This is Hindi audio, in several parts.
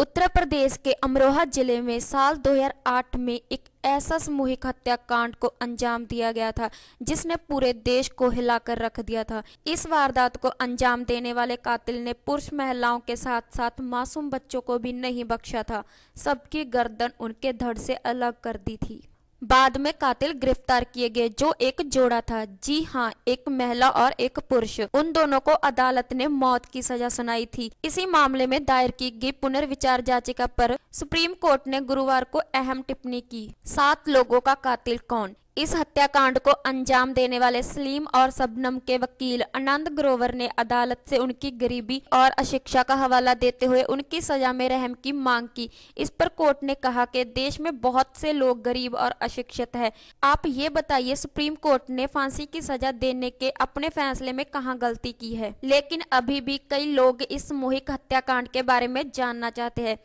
उत्तर प्रदेश के अमरोहा जिले में साल 2008 में एक ऐसा सामूहिक हत्याकांड को अंजाम दिया गया था जिसने पूरे देश को हिलाकर रख दिया था इस वारदात को अंजाम देने वाले कातिल ने पुरुष महिलाओं के साथ साथ मासूम बच्चों को भी नहीं बख्शा था सबकी गर्दन उनके धड़ से अलग कर दी थी बाद में कातिल गिरफ्तार किए गए जो एक जोड़ा था जी हाँ एक महिला और एक पुरुष उन दोनों को अदालत ने मौत की सजा सुनाई थी इसी मामले में दायर की गई पुनर्विचार याचिका पर सुप्रीम कोर्ट ने गुरुवार को अहम टिप्पणी की सात लोगों का कातिल कौन इस हत्याकांड को अंजाम देने वाले सलीम और सबनम के वकील आनंद ग्रोवर ने अदालत से उनकी गरीबी और अशिक्षा का हवाला देते हुए उनकी सजा में रहम की मांग की इस पर कोर्ट ने कहा कि देश में बहुत से लोग गरीब और अशिक्षित है आप ये बताइए सुप्रीम कोर्ट ने फांसी की सजा देने के अपने फैसले में कहाँ गलती की है लेकिन अभी भी कई लोग इस मोहिक हत्याकांड के बारे में जानना चाहते है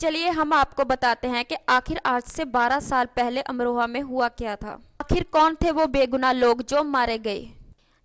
चलिए हम आपको बताते हैं कि आखिर आज से 12 साल पहले अमरोहा में हुआ क्या था आखिर कौन थे वो बेगुनाह लोग जो मारे गए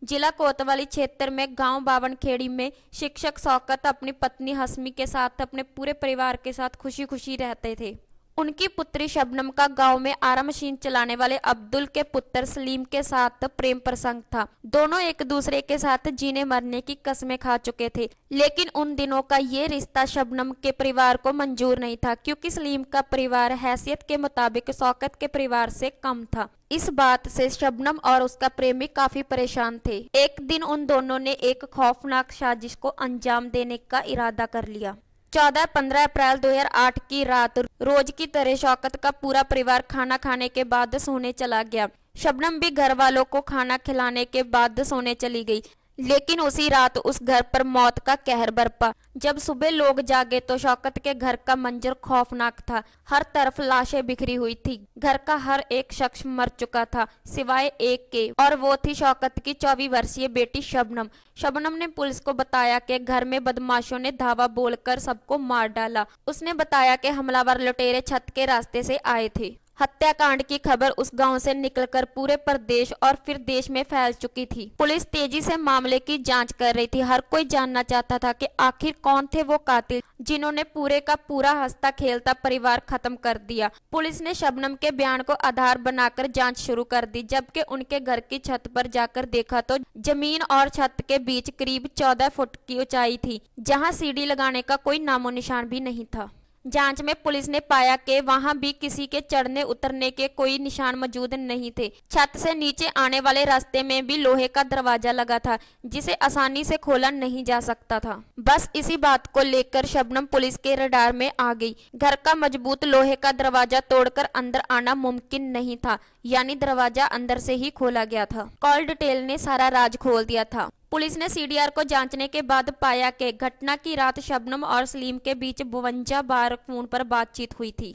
जिला कोतवाली क्षेत्र में गांव बावनखेड़ी में शिक्षक शौकत अपनी पत्नी हसमी के साथ अपने पूरे परिवार के साथ खुशी खुशी रहते थे उनकी पुत्री शबनम का गांव में आरा मशीन चलाने वाले अब्दुल के पुत्र सलीम के साथ प्रेम प्रसंग था दोनों एक दूसरे के साथ जीने मरने की कस्में खा चुके थे लेकिन उन दिनों का ये रिश्ता शबनम के परिवार को मंजूर नहीं था क्योंकि सलीम का परिवार हैसियत के मुताबिक शौकत के परिवार से कम था इस बात से शबनम और उसका प्रेमी काफी परेशान थे एक दिन उन दोनों ने एक खौफनाक साजिश को अंजाम देने का इरादा कर लिया चौदह पंद्रह अप्रैल 2008 की रात रोज की तरह शौकत का पूरा परिवार खाना खाने के बाद सोने चला गया शबनम भी घर वालों को खाना खिलाने के बाद सोने चली गई लेकिन उसी रात उस घर पर मौत का कहर बरपा जब सुबह लोग जागे तो शौकत के घर का मंजर खौफनाक था हर तरफ लाशें बिखरी हुई थी घर का हर एक शख्स मर चुका था सिवाय एक के और वो थी शौकत की चौबीस वर्षीय बेटी शबनम शबनम ने पुलिस को बताया कि घर में बदमाशों ने धावा बोलकर सबको मार डाला उसने बताया कि हमलावर लुटेरे छत के रास्ते से आए थे हत्याकांड की खबर उस गांव से निकलकर पूरे प्रदेश और फिर देश में फैल चुकी थी पुलिस तेजी से मामले की जांच कर रही थी हर कोई जानना चाहता था कि आखिर कौन थे वो कातिल जिन्होंने पूरे का पूरा हस्ता खेलता परिवार खत्म कर दिया पुलिस ने शबनम के बयान को आधार बनाकर जांच शुरू कर दी जबकि उनके घर की छत पर जाकर देखा तो जमीन और छत के बीच करीब चौदह फुट की ऊंचाई थी जहाँ सीढ़ी लगाने का कोई नामो निशान भी नहीं था जांच में पुलिस ने पाया कि वहां भी किसी के चढ़ने उतरने के कोई निशान मौजूद नहीं थे छत से नीचे आने वाले रास्ते में भी लोहे का दरवाजा लगा था जिसे आसानी से खोला नहीं जा सकता था बस इसी बात को लेकर शबनम पुलिस के रडार में आ गई घर का मजबूत लोहे का दरवाजा तोड़कर अंदर आना मुमकिन नहीं था यानी दरवाजा अंदर से ही खोला गया था कॉल डिटेल ने सारा राज खोल दिया था पुलिस ने सीडीआर को जांचने के बाद पाया कि घटना की रात शबनम और सलीम के बीच बवंजा बार फोन पर बातचीत हुई थी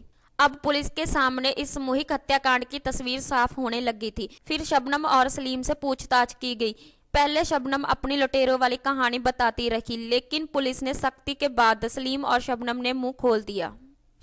अब पुलिस के सामने इस सामूहिक हत्याकांड की तस्वीर साफ होने लगी थी फिर शबनम और सलीम से पूछताछ की गई पहले शबनम अपनी लुटेरों वाली कहानी बताती रही लेकिन पुलिस ने सख्ती के बाद सलीम और शबनम ने मुंह खोल दिया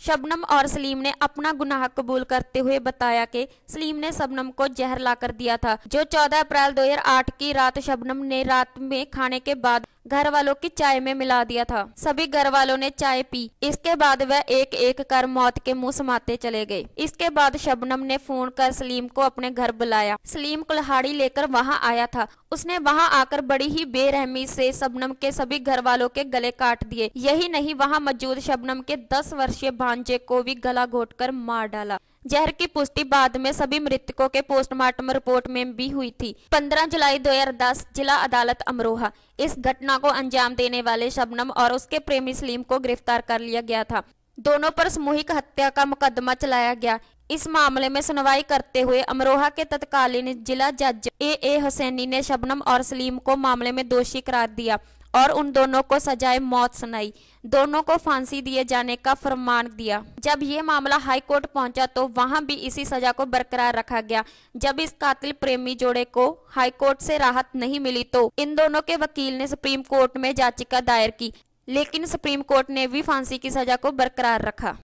शबनम और सलीम ने अपना गुनाह कबूल करते हुए बताया कि सलीम ने शबनम को जहर लाकर दिया था जो 14 अप्रैल 2008 की रात शबनम ने रात में खाने के बाद घर वालों की चाय में मिला दिया था सभी घर वालों ने चाय पी इसके बाद वह एक एक कर मौत के मुंह समाते चले गए इसके बाद शबनम ने फोन कर सलीम को अपने घर बुलाया सलीम कुल्हाड़ी लेकर वहां आया था उसने वहाँ आकर बड़ी ही बेरहमी से शबनम के सभी घर वालों के गले काट दिए यही नहीं वहाँ मौजूद शबनम के दस वर्षीय भांजे को भी गला घोट कर मार डाला जहर की पुष्टि बाद में सभी मृतकों के पोस्टमार्टम रिपोर्ट में भी हुई थी 15 जुलाई 2010 जिला अदालत अमरोहा इस घटना को अंजाम देने वाले शबनम और उसके प्रेमी सलीम को गिरफ्तार कर लिया गया था दोनों पर सामूहिक हत्या का मुकदमा चलाया गया इस मामले में सुनवाई करते हुए अमरोहा के तत्कालीन जिला जज ए ए हुसैनी ने शबनम और सलीम को मामले में दोषी करार दिया और उन दोनों को सजाए मौत सुनाई दोनों को फांसी दिए जाने का फरमान दिया जब ये मामला हाई कोर्ट पहुंचा तो वहां भी इसी सजा को बरकरार रखा गया जब इस कातिल प्रेमी जोड़े को हाईकोर्ट से राहत नहीं मिली तो इन दोनों के वकील ने सुप्रीम कोर्ट में याचिका दायर की लेकिन सुप्रीम कोर्ट ने भी फांसी की सजा को बरकरार रखा